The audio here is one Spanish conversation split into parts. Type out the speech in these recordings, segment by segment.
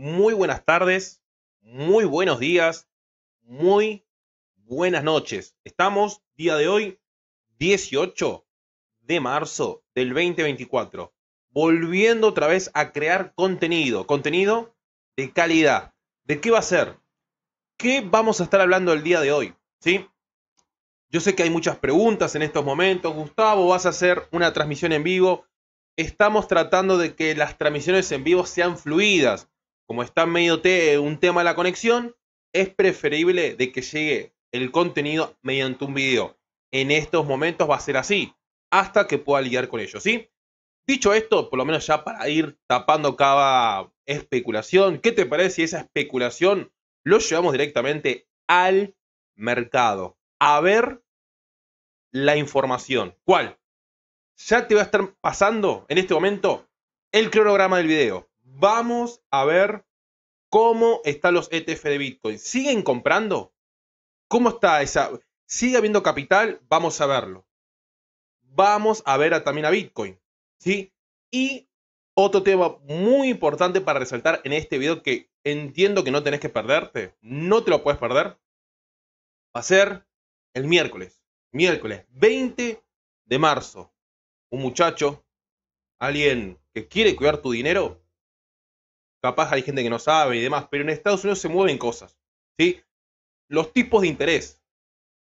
muy buenas tardes, muy buenos días, muy buenas noches. Estamos día de hoy, 18 de marzo del 2024, volviendo otra vez a crear contenido, contenido de calidad. ¿De qué va a ser? ¿Qué vamos a estar hablando el día de hoy? ¿Sí? Yo sé que hay muchas preguntas en estos momentos. Gustavo, vas a hacer una transmisión en vivo. Estamos tratando de que las transmisiones en vivo sean fluidas como está medio un tema de la conexión, es preferible de que llegue el contenido mediante un video. En estos momentos va a ser así, hasta que pueda lidiar con ello, ¿sí? Dicho esto, por lo menos ya para ir tapando cada especulación, ¿qué te parece si esa especulación lo llevamos directamente al mercado? A ver la información. ¿Cuál? Ya te va a estar pasando en este momento el cronograma del video. Vamos a ver ¿Cómo están los ETF de Bitcoin? ¿Siguen comprando? ¿Cómo está esa? ¿Sigue habiendo capital? Vamos a verlo. Vamos a ver también a Bitcoin. ¿sí? Y otro tema muy importante para resaltar en este video que entiendo que no tenés que perderte, no te lo puedes perder, va a ser el miércoles. Miércoles 20 de marzo. Un muchacho, alguien que quiere cuidar tu dinero, capaz hay gente que no sabe y demás, pero en Estados Unidos se mueven cosas. ¿sí? Los tipos de interés.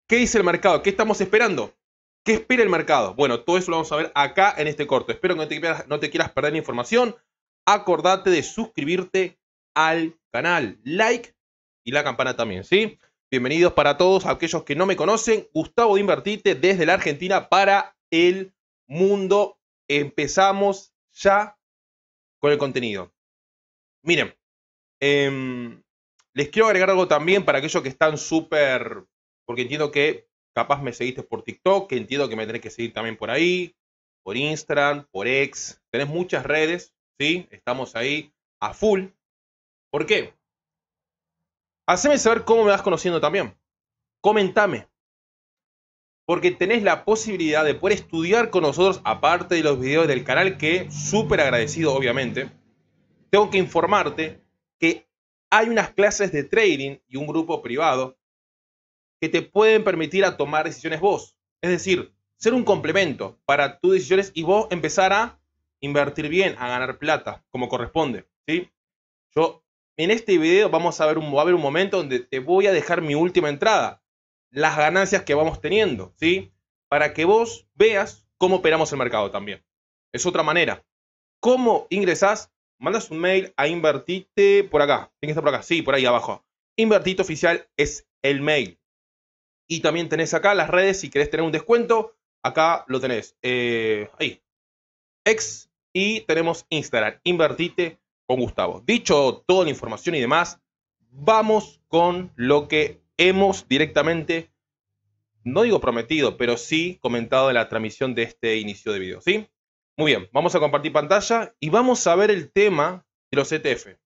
¿Qué dice el mercado? ¿Qué estamos esperando? ¿Qué espera el mercado? Bueno, todo eso lo vamos a ver acá en este corto. Espero que no te quieras, no te quieras perder información. Acordate de suscribirte al canal, like y la campana también, ¿sí? Bienvenidos para todos aquellos que no me conocen. Gustavo de Invertite desde la Argentina para el mundo. Empezamos ya con el contenido. Miren, em, les quiero agregar algo también para aquellos que están súper, porque entiendo que capaz me seguiste por TikTok, que entiendo que me tenés que seguir también por ahí, por Instagram, por X, tenés muchas redes, ¿sí? Estamos ahí a full. ¿Por qué? Haceme saber cómo me vas conociendo también. Comentame. Porque tenés la posibilidad de poder estudiar con nosotros, aparte de los videos del canal, que súper agradecido, obviamente tengo que informarte que hay unas clases de trading y un grupo privado que te pueden permitir a tomar decisiones vos. Es decir, ser un complemento para tus decisiones y vos empezar a invertir bien, a ganar plata, como corresponde. ¿sí? Yo, en este video vamos a ver un, va a un momento donde te voy a dejar mi última entrada, las ganancias que vamos teniendo, ¿sí? para que vos veas cómo operamos el mercado también. Es otra manera. ¿Cómo ingresás mandas un mail a invertite por acá. Tiene que estar por acá. Sí, por ahí abajo. Invertite oficial es el mail. Y también tenés acá las redes. Si querés tener un descuento, acá lo tenés. Eh, ahí. Ex y tenemos Instagram. Invertite con Gustavo. Dicho toda la información y demás, vamos con lo que hemos directamente, no digo prometido, pero sí comentado en la transmisión de este inicio de video. ¿Sí? Muy bien, vamos a compartir pantalla y vamos a ver el tema de los ETF.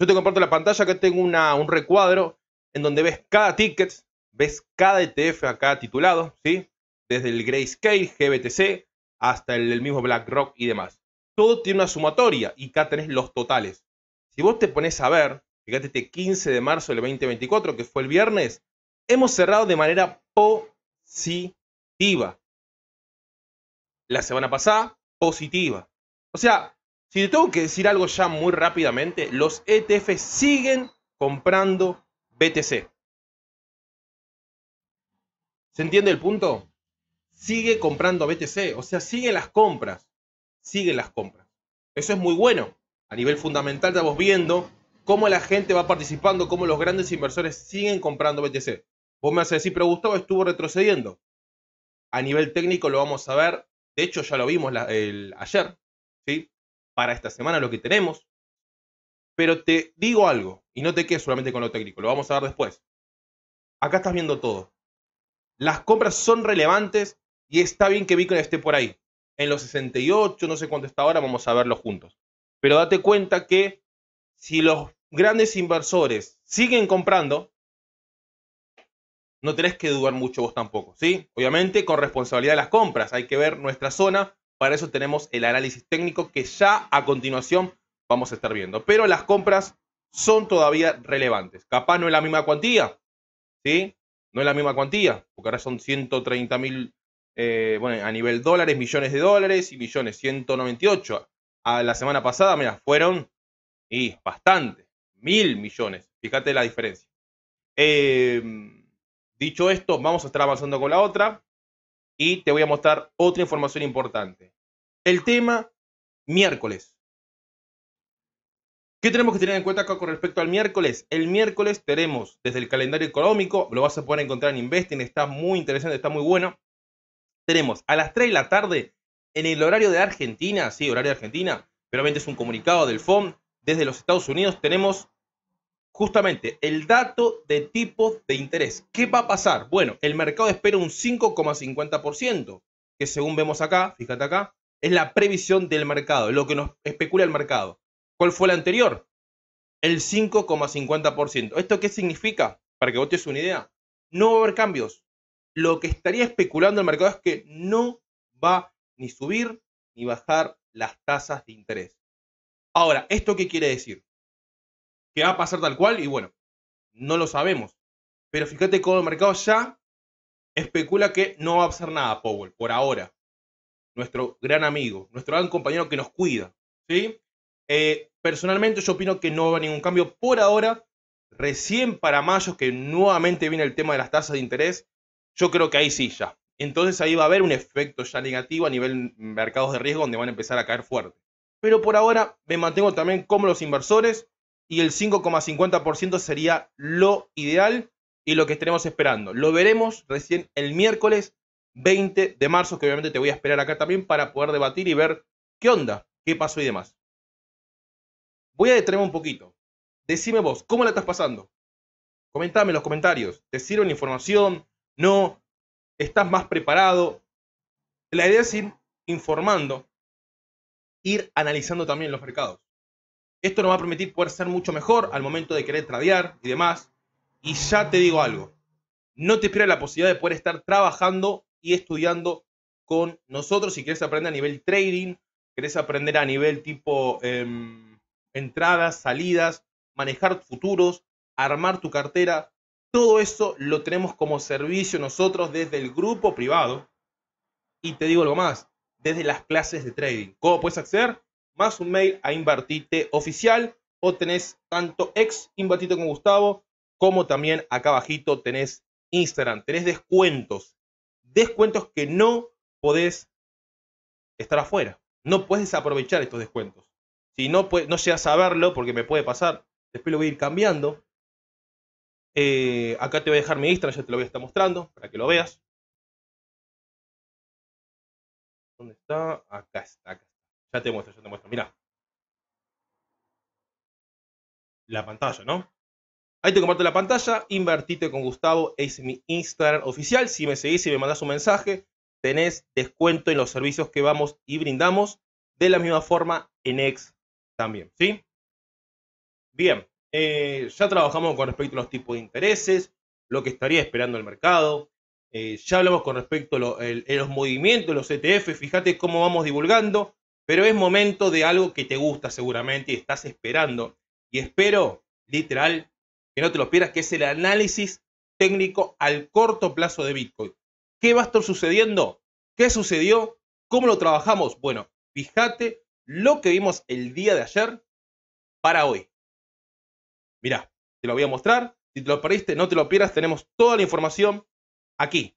Yo te comparto la pantalla, que tengo una, un recuadro en donde ves cada ticket, ves cada ETF acá titulado, ¿sí? Desde el Grayscale, GBTC, hasta el, el mismo BlackRock y demás. Todo tiene una sumatoria y acá tenés los totales. Si vos te pones a ver, fíjate este 15 de marzo del 2024, que fue el viernes, hemos cerrado de manera positiva la semana pasada, positiva. O sea, si te tengo que decir algo ya muy rápidamente, los ETF siguen comprando BTC. ¿Se entiende el punto? Sigue comprando BTC, o sea, siguen las compras, siguen las compras. Eso es muy bueno. A nivel fundamental estamos viendo cómo la gente va participando, cómo los grandes inversores siguen comprando BTC. Vos me vas a decir, pero Gustavo estuvo retrocediendo. A nivel técnico lo vamos a ver de hecho, ya lo vimos el, ayer, ¿sí? Para esta semana lo que tenemos. Pero te digo algo, y no te quedes solamente con lo técnico, lo vamos a ver después. Acá estás viendo todo. Las compras son relevantes y está bien que Bitcoin esté por ahí. En los 68, no sé cuánto está ahora, vamos a verlo juntos. Pero date cuenta que si los grandes inversores siguen comprando, no tenés que dudar mucho vos tampoco, ¿sí? Obviamente con responsabilidad de las compras, hay que ver nuestra zona, para eso tenemos el análisis técnico que ya a continuación vamos a estar viendo, pero las compras son todavía relevantes, capaz no es la misma cuantía, ¿sí? No es la misma cuantía, porque ahora son 130 mil, eh, bueno, a nivel dólares, millones de dólares y millones, 198. A la semana pasada, mira, fueron, y bastante, mil millones, fíjate la diferencia. Eh, Dicho esto, vamos a estar avanzando con la otra y te voy a mostrar otra información importante. El tema miércoles. ¿Qué tenemos que tener en cuenta con respecto al miércoles? El miércoles tenemos desde el calendario económico, lo vas a poder encontrar en Investing, está muy interesante, está muy bueno. Tenemos a las 3 de la tarde en el horario de Argentina, sí, horario de Argentina, obviamente es un comunicado del FOM. Desde los Estados Unidos tenemos justamente el dato de tipos de interés. ¿Qué va a pasar? Bueno, el mercado espera un 5,50%, que según vemos acá, fíjate acá, es la previsión del mercado, lo que nos especula el mercado. ¿Cuál fue la anterior? El 5,50%. ¿Esto qué significa? Para que vos te una idea. No va a haber cambios. Lo que estaría especulando el mercado es que no va ni subir ni bajar las tasas de interés. Ahora, ¿esto qué quiere decir? que va a pasar tal cual y bueno, no lo sabemos. Pero fíjate cómo el mercado ya especula que no va a pasar nada, Powell, por ahora. Nuestro gran amigo, nuestro gran compañero que nos cuida. ¿sí? Eh, personalmente yo opino que no va a haber ningún cambio por ahora. Recién para mayo, que nuevamente viene el tema de las tasas de interés, yo creo que ahí sí ya. Entonces ahí va a haber un efecto ya negativo a nivel mercados de riesgo donde van a empezar a caer fuerte. Pero por ahora me mantengo también como los inversores y el 5,50% sería lo ideal y lo que estaremos esperando. Lo veremos recién el miércoles 20 de marzo, que obviamente te voy a esperar acá también para poder debatir y ver qué onda, qué pasó y demás. Voy a detenerme un poquito. Decime vos, ¿cómo la estás pasando? Comentame en los comentarios. ¿Te sirve la información? ¿No? ¿Estás más preparado? La idea es ir informando, ir analizando también los mercados. Esto nos va a permitir poder ser mucho mejor al momento de querer tradear y demás. Y ya te digo algo, no te pierdas la posibilidad de poder estar trabajando y estudiando con nosotros si quieres aprender a nivel trading, quieres aprender a nivel tipo em, entradas, salidas, manejar futuros, armar tu cartera. Todo eso lo tenemos como servicio nosotros desde el grupo privado. Y te digo algo más, desde las clases de trading. ¿Cómo puedes acceder? más un mail a Invertite Oficial o tenés tanto ex Invertite con Gustavo como también acá abajito tenés Instagram. Tenés descuentos. Descuentos que no podés estar afuera. No puedes aprovechar estos descuentos. Si no, no llegas a porque me puede pasar, después lo voy a ir cambiando. Eh, acá te voy a dejar mi Instagram, ya te lo voy a estar mostrando para que lo veas. ¿Dónde está? Acá está, ya te muestro, ya te muestro. Mirá. La pantalla, ¿no? Ahí te comparto la pantalla. Invertite con Gustavo. Es mi Instagram oficial. Si me seguís y me mandás un mensaje, tenés descuento en los servicios que vamos y brindamos. De la misma forma en X también, ¿sí? Bien, eh, ya trabajamos con respecto a los tipos de intereses, lo que estaría esperando el mercado. Eh, ya hablamos con respecto a los movimientos, los ETF. Fíjate cómo vamos divulgando. Pero es momento de algo que te gusta seguramente y estás esperando. Y espero, literal, que no te lo pierdas, que es el análisis técnico al corto plazo de Bitcoin. ¿Qué va a estar sucediendo? ¿Qué sucedió? ¿Cómo lo trabajamos? Bueno, fíjate lo que vimos el día de ayer para hoy. Mirá, te lo voy a mostrar. Si te lo perdiste, no te lo pierdas. Tenemos toda la información aquí,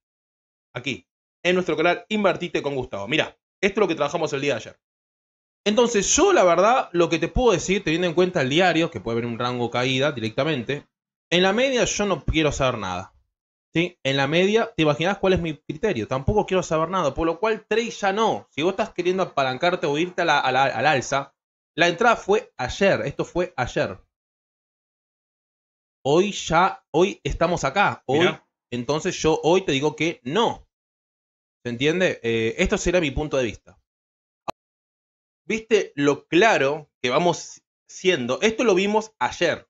aquí, en nuestro canal Invertite con Gustavo. Mirá, esto es lo que trabajamos el día de ayer. Entonces, yo la verdad, lo que te puedo decir, teniendo en cuenta el diario, que puede haber un rango caída directamente, en la media yo no quiero saber nada. En la media, te imaginas cuál es mi criterio. Tampoco quiero saber nada, por lo cual trade ya no. Si vos estás queriendo apalancarte o irte a la, al alza, la entrada fue ayer. Esto fue ayer. Hoy ya, hoy estamos acá. Hoy, entonces yo hoy te digo que no. ¿Se entiende? Eh, esto será mi punto de vista viste lo claro que vamos siendo. Esto lo vimos ayer.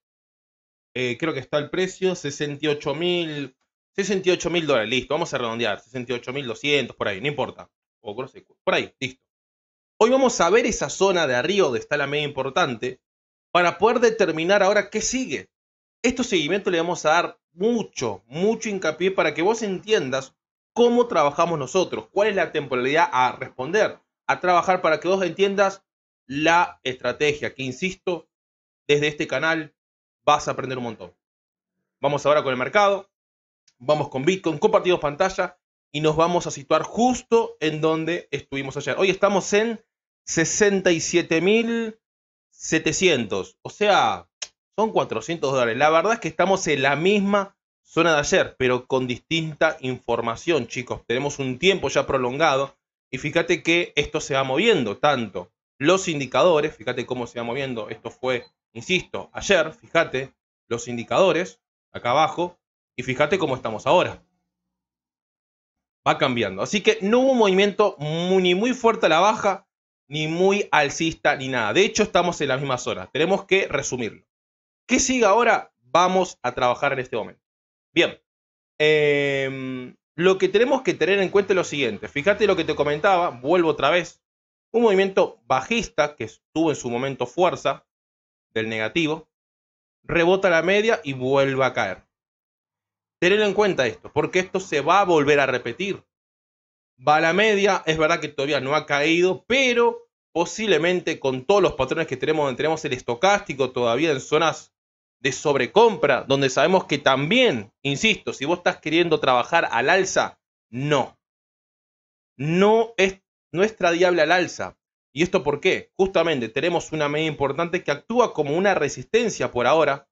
Eh, creo que está el precio, 68 mil 68 mil dólares, listo, vamos a redondear, 68 mil 200, por ahí, no importa. O por ahí, listo. Hoy vamos a ver esa zona de arriba donde está la media importante para poder determinar ahora qué sigue. Estos seguimiento le vamos a dar mucho, mucho hincapié para que vos entiendas cómo trabajamos nosotros, cuál es la temporalidad a responder a trabajar para que vos entiendas la estrategia, que insisto, desde este canal vas a aprender un montón. Vamos ahora con el mercado, vamos con Bitcoin, compartidos pantalla y nos vamos a situar justo en donde estuvimos ayer. Hoy estamos en 67.700, o sea, son 400 dólares. La verdad es que estamos en la misma zona de ayer, pero con distinta información, chicos. Tenemos un tiempo ya prolongado y fíjate que esto se va moviendo tanto. Los indicadores, fíjate cómo se va moviendo. Esto fue, insisto, ayer, fíjate, los indicadores, acá abajo, y fíjate cómo estamos ahora. Va cambiando. Así que no hubo un movimiento muy, ni muy fuerte a la baja, ni muy alcista, ni nada. De hecho, estamos en la misma zona, Tenemos que resumirlo. ¿Qué sigue ahora? Vamos a trabajar en este momento. Bien. Em, lo que tenemos que tener en cuenta es lo siguiente. Fíjate lo que te comentaba, vuelvo otra vez. Un movimiento bajista que tuvo en su momento fuerza del negativo, rebota la media y vuelve a caer. Tener en cuenta esto, porque esto se va a volver a repetir. Va a la media, es verdad que todavía no ha caído, pero posiblemente con todos los patrones que tenemos, donde tenemos el estocástico todavía en zonas de sobrecompra, donde sabemos que también, insisto, si vos estás queriendo trabajar al alza, no. No es, nuestra diable al alza. ¿Y esto por qué? Justamente tenemos una media importante que actúa como una resistencia por ahora.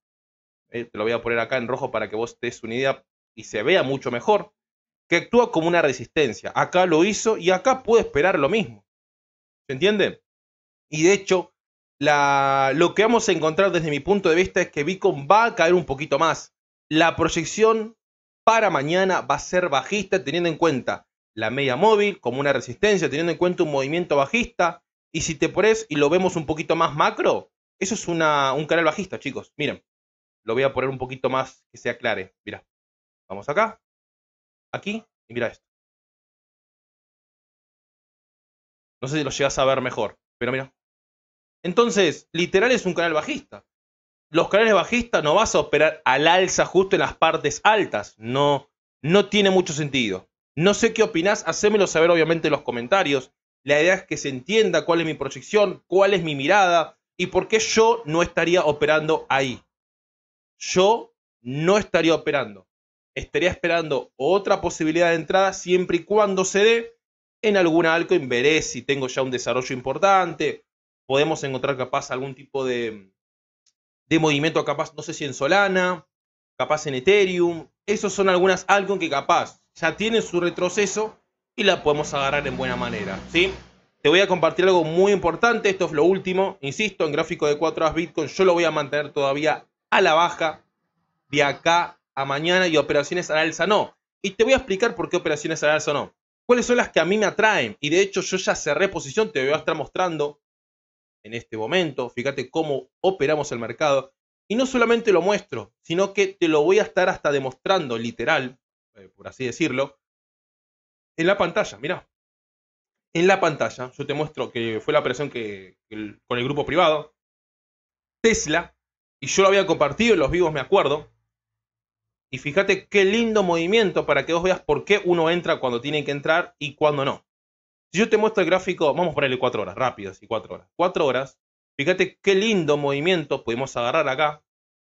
Eh, te lo voy a poner acá en rojo para que vos te des una idea y se vea mucho mejor. Que actúa como una resistencia. Acá lo hizo y acá puede esperar lo mismo. ¿Se entiende? Y de hecho, lo que vamos a encontrar desde mi punto de vista es que Bitcoin va a caer un poquito más. La proyección para mañana va a ser bajista teniendo en cuenta la media móvil como una resistencia, teniendo en cuenta un movimiento bajista. Y si te pones y lo vemos un poquito más macro, eso es una, un canal bajista, chicos. Miren, lo voy a poner un poquito más que se aclare. Mira, vamos acá, aquí y mira esto. No sé si lo llegas a ver mejor, pero mira, entonces, literal es un canal bajista. Los canales bajistas no vas a operar al alza justo en las partes altas. No, no tiene mucho sentido. No sé qué opinás, hacémelo saber obviamente en los comentarios. La idea es que se entienda cuál es mi proyección, cuál es mi mirada y por qué yo no estaría operando ahí. Yo no estaría operando. Estaría esperando otra posibilidad de entrada siempre y cuando se dé en alguna altcoin. Veré si tengo ya un desarrollo importante, podemos encontrar capaz algún tipo de, movimiento, capaz, no sé si en Solana, capaz en Ethereum. Esos son algunas algo que capaz ya tienen su retroceso y la podemos agarrar en buena manera, ¿sí? Te voy a compartir algo muy importante, esto es lo último, insisto, en gráfico de 4 horas Bitcoin yo lo voy a mantener todavía a la baja de acá a mañana y operaciones a la alza no. Y te voy a explicar por qué operaciones a la alza no. ¿Cuáles son las que a mí me atraen? Y de hecho yo ya cerré posición, te voy a estar mostrando en este momento, fíjate cómo operamos el mercado. Y no solamente lo muestro, sino que te lo voy a estar hasta demostrando, literal, eh, por así decirlo, en la pantalla. Mirá, en la pantalla yo te muestro que fue la operación que, con el grupo privado, Tesla, y yo lo había compartido en los vivos, me acuerdo. Y fíjate qué lindo movimiento para que vos veas por qué uno entra cuando tiene que entrar y cuando no. Si yo te muestro el gráfico, vamos a ponerle cuatro horas, rápido, y cuatro horas. Cuatro horas, fíjate qué lindo movimiento pudimos agarrar acá,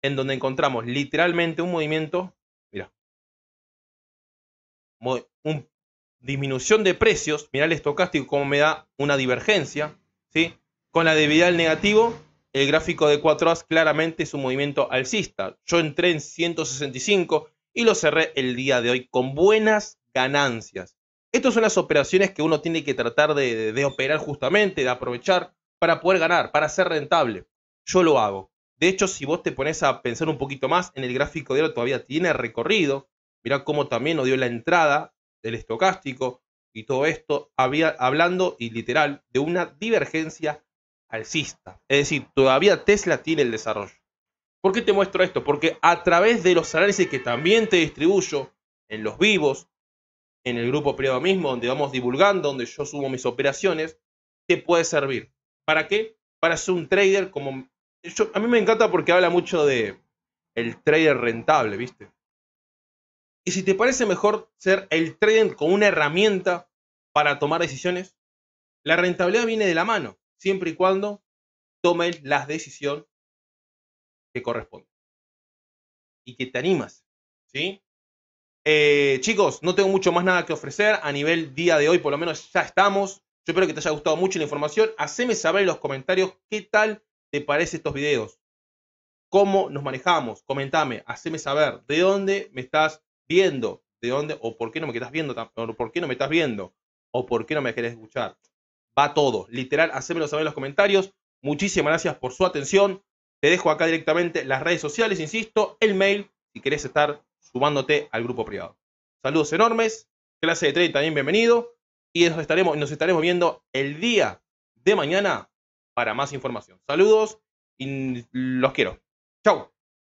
en donde encontramos literalmente un movimiento, mira, una disminución de precios, Mira el estocástico cómo me da una divergencia, ¿sí? Con la debilidad al negativo, el gráfico de 4 horas claramente es un movimiento alcista. Yo entré en 165 y lo cerré el día de hoy con buenas ganancias. Estas son las operaciones que uno tiene que tratar de, operar justamente, de aprovechar para poder ganar, para ser rentable. Yo lo hago. De hecho, si vos te pones a pensar un poquito más, en el gráfico de oro todavía tiene recorrido. Mirá cómo también nos dio la entrada del estocástico y todo esto había, hablando y literal de una divergencia alcista. Es decir, todavía Tesla tiene el desarrollo. ¿Por qué te muestro esto? Porque a través de los análisis que también te distribuyo en los vivos, en el grupo privado mismo, donde vamos divulgando, donde yo subo mis operaciones, te puede servir. ¿Para qué? Para ser un trader como... a mí me encanta porque habla mucho de el trader rentable, ¿viste? Y si te parece mejor ser el trader como una herramienta para tomar decisiones, la rentabilidad viene de la mano, siempre y cuando tomes las decisiones que corresponde. Y que te animas, ¿sí? Eh, chicos, no tengo mucho más nada que ofrecer. A nivel día de hoy, por lo menos ya estamos. Yo espero que te haya gustado mucho la información. Haceme saber en los comentarios qué tal te parece estos videos. ¿Cómo nos manejamos? Comentame, haceme saber de dónde me estás viendo, de dónde o por qué no me estás viendo, o por qué no me estás viendo, o por qué no me querés escuchar. Va todo, literal, hacémelo saber en los comentarios. Muchísimas gracias por su atención. Te dejo acá directamente las redes sociales, insisto, el mail, si querés estar sumándote al grupo privado. Saludos enormes, clase de trade también bienvenido y nos estaremos, nos estaremos viendo el día de mañana para más información. Saludos y los quiero. Chau.